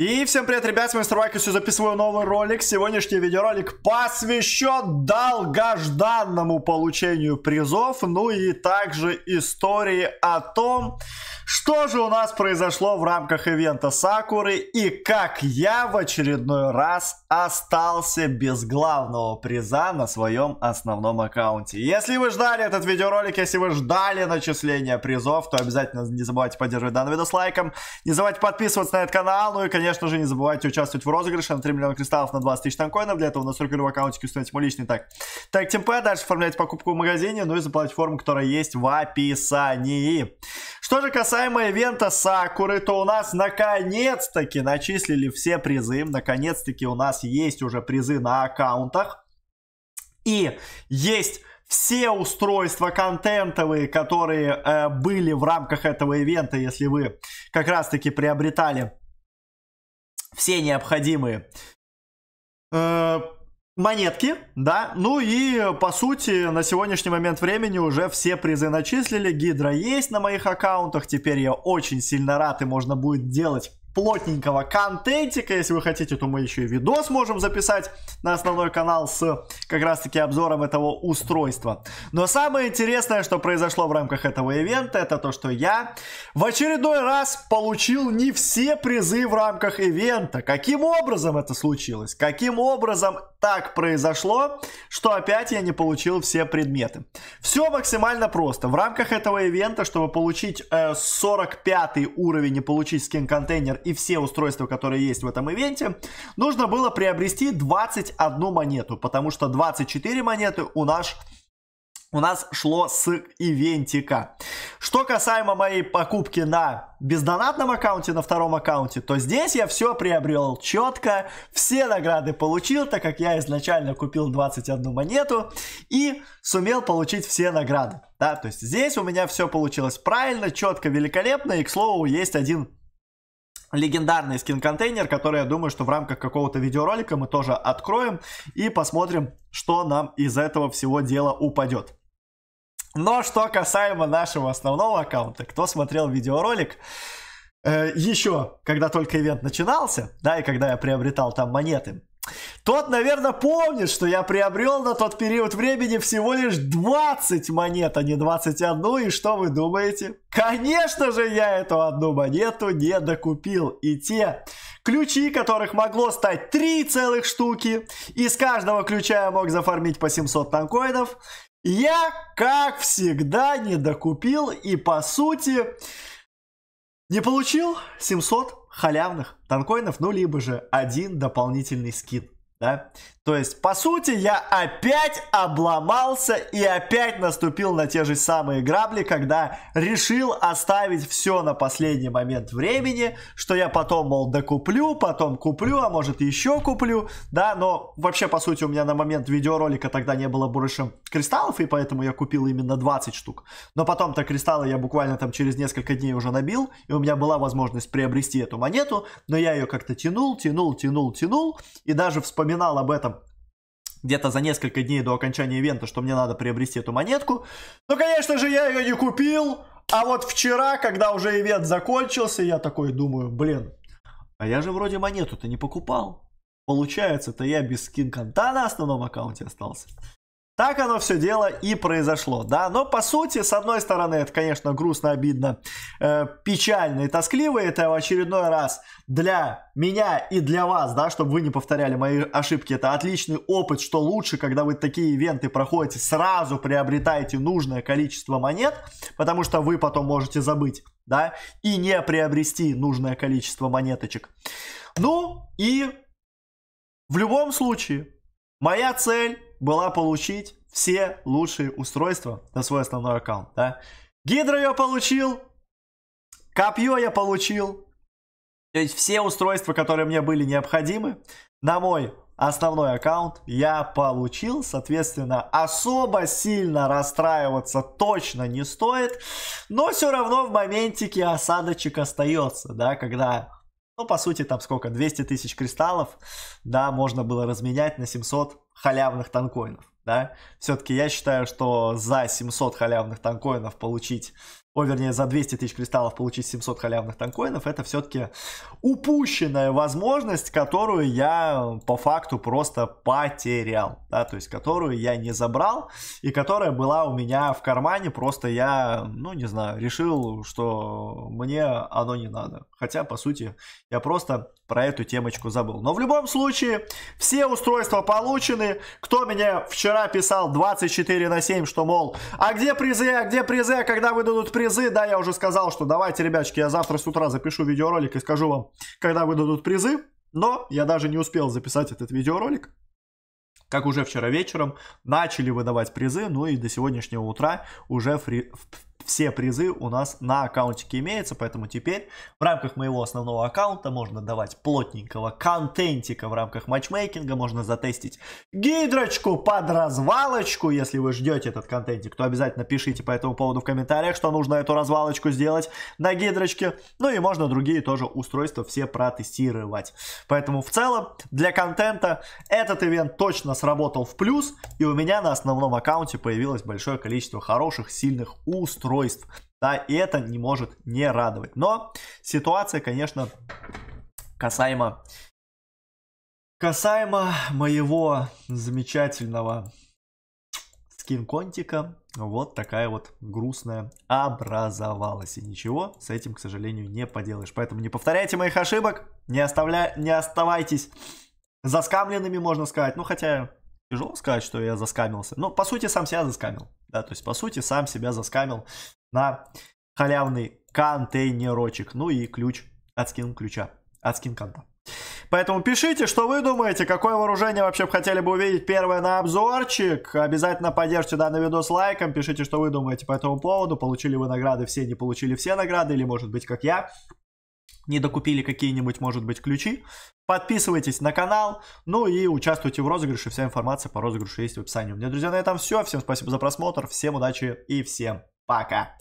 И всем привет, ребят, с вами Старвайк, все записываю новый ролик. Сегодняшний видеоролик посвящен долгожданному получению призов, ну и также истории о том, что же у нас произошло в рамках ивента Сакуры и как я в очередной раз остался без главного приза на своем основном аккаунте. Если вы ждали этот видеоролик, если вы ждали начисления призов, то обязательно не забывайте поддерживать данный видос лайком, не забывайте подписываться на этот канал, ну и, конечно, конечно же, не забывайте участвовать в розыгрыше на 3 миллиона кристаллов на 20 тысяч танкоинов. Для этого на сорок в аккаунте установите мой личный так. Так, темпе, дальше оформлять покупку в магазине, ну и за платформу, которая есть в описании. Что же касаемо ивента Сакуры, то у нас наконец-таки начислили все призы. Наконец-таки у нас есть уже призы на аккаунтах. И есть все устройства контентовые, которые э, были в рамках этого ивента, если вы как раз-таки приобретали все необходимые э, монетки, да, ну и по сути на сегодняшний момент времени уже все призы начислили, гидра есть на моих аккаунтах, теперь я очень сильно рад и можно будет делать плотненького контентика. Если вы хотите, то мы еще и видос можем записать на основной канал с как раз таки обзором этого устройства. Но самое интересное, что произошло в рамках этого ивента, это то, что я в очередной раз получил не все призы в рамках ивента. Каким образом это случилось? Каким образом так произошло, что опять я не получил все предметы? Все максимально просто. В рамках этого ивента, чтобы получить э, 45 уровень и получить скин-контейнер и все устройства, которые есть в этом ивенте, нужно было приобрести 21 монету, потому что 24 монеты у нас у нас шло с ивентика. Что касаемо моей покупки на бездонатном аккаунте, на втором аккаунте, то здесь я все приобрел четко, все награды получил, так как я изначально купил 21 монету и сумел получить все награды. Да, то есть здесь у меня все получилось правильно, четко, великолепно и, к слову, есть один легендарный скин-контейнер, который, я думаю, что в рамках какого-то видеоролика мы тоже откроем и посмотрим, что нам из этого всего дела упадет. Но что касаемо нашего основного аккаунта, кто смотрел видеоролик, э, еще, когда только ивент начинался, да, и когда я приобретал там монеты, тот, наверное, помнит, что я приобрел на тот период времени всего лишь 20 монет, а не 21. И что вы думаете? Конечно же, я эту одну монету не докупил. И те ключи, которых могло стать 3 целых штуки, из каждого ключа я мог зафармить по 700 танкоидов, я, как всегда, не докупил и, по сути, не получил 700 халявных танкоинов, ну либо же один дополнительный скин да? То есть, по сути, я опять обломался и опять наступил на те же самые грабли, когда решил оставить все на последний момент времени, что я потом, мол, докуплю, потом куплю, а может еще куплю, да, но вообще, по сути, у меня на момент видеоролика тогда не было больше кристаллов, и поэтому я купил именно 20 штук. Но потом-то кристаллы я буквально там через несколько дней уже набил, и у меня была возможность приобрести эту монету, но я ее как-то тянул, тянул, тянул, тянул, и даже вспоминал упоминал об этом где-то за несколько дней до окончания ивента, что мне надо приобрести эту монетку. Ну, конечно же, я ее не купил. А вот вчера, когда уже ивент закончился, я такой думаю, блин, а я же вроде монету-то не покупал. Получается-то я без скин-конта на основном аккаунте остался. Так оно все дело и произошло, да. Но по сути, с одной стороны, это, конечно, грустно, обидно, э, печально и тоскливо. Это в очередной раз для меня и для вас, да, чтобы вы не повторяли мои ошибки. Это отличный опыт, что лучше, когда вы такие ивенты проходите, сразу приобретаете нужное количество монет, потому что вы потом можете забыть, да, и не приобрести нужное количество монеточек. Ну и в любом случае, моя цель была получить все лучшие устройства на свой основной аккаунт, да. Гидро я получил, копье я получил, то есть все устройства, которые мне были необходимы на мой основной аккаунт я получил, соответственно, особо сильно расстраиваться точно не стоит, но все равно в моментике осадочек остается, да, когда ну, по сути, там сколько, 200 тысяч кристаллов, да, можно было разменять на 700 халявных танкоинов, да. Все-таки я считаю, что за 700 халявных танкоинов получить о, вернее, за 200 тысяч кристаллов получить 700 халявных танкоинов, это все-таки упущенная возможность, которую я по факту просто потерял, да, то есть которую я не забрал и которая была у меня в кармане, просто я, ну, не знаю, решил, что мне оно не надо, хотя, по сути, я просто про эту темочку забыл. Но в любом случае, все устройства получены. Кто меня вчера писал 24 на 7, что, мол, а где призы, а где призы, а когда выдадут призы? призы, да, я уже сказал, что давайте, ребячки, я завтра с утра запишу видеоролик и скажу вам, когда выдадут призы. Но я даже не успел записать этот видеоролик, как уже вчера вечером начали выдавать призы, ну и до сегодняшнего утра уже фри... Все призы у нас на аккаунтике имеются, поэтому теперь в рамках моего основного аккаунта можно давать плотненького контентика в рамках матчмейкинга, можно затестить гидрочку под развалочку. Если вы ждете этот контентик, то обязательно пишите по этому поводу в комментариях, что нужно эту развалочку сделать на гидрочке. Ну и можно другие тоже устройства все протестировать. Поэтому в целом для контента этот ивент точно сработал в плюс, и у меня на основном аккаунте появилось большое количество хороших, сильных устройств устройств. Да, и это не может не радовать. Но ситуация, конечно, касаемо, касаемо моего замечательного скин-контика, вот такая вот грустная образовалась. И ничего с этим, к сожалению, не поделаешь. Поэтому не повторяйте моих ошибок, не, оставля... не оставайтесь заскамленными, можно сказать. Ну, хотя тяжело сказать, что я заскамился. Но, по сути, сам себя заскамил. Да, то есть, по сути, сам себя заскамил на халявный контейнерочек. Ну и ключ от скин ключа, от скин конта. Поэтому пишите, что вы думаете, какое вооружение вообще хотели бы увидеть первое на обзорчик. Обязательно поддержите данный видос лайком, пишите, что вы думаете по этому поводу. Получили вы награды все, не получили все награды, или может быть как я. Не докупили какие-нибудь, может быть, ключи. Подписывайтесь на канал, ну и участвуйте в розыгрыше. Вся информация по розыгрышу есть в описании. У меня, друзья, на этом все. Всем спасибо за просмотр, всем удачи и всем пока.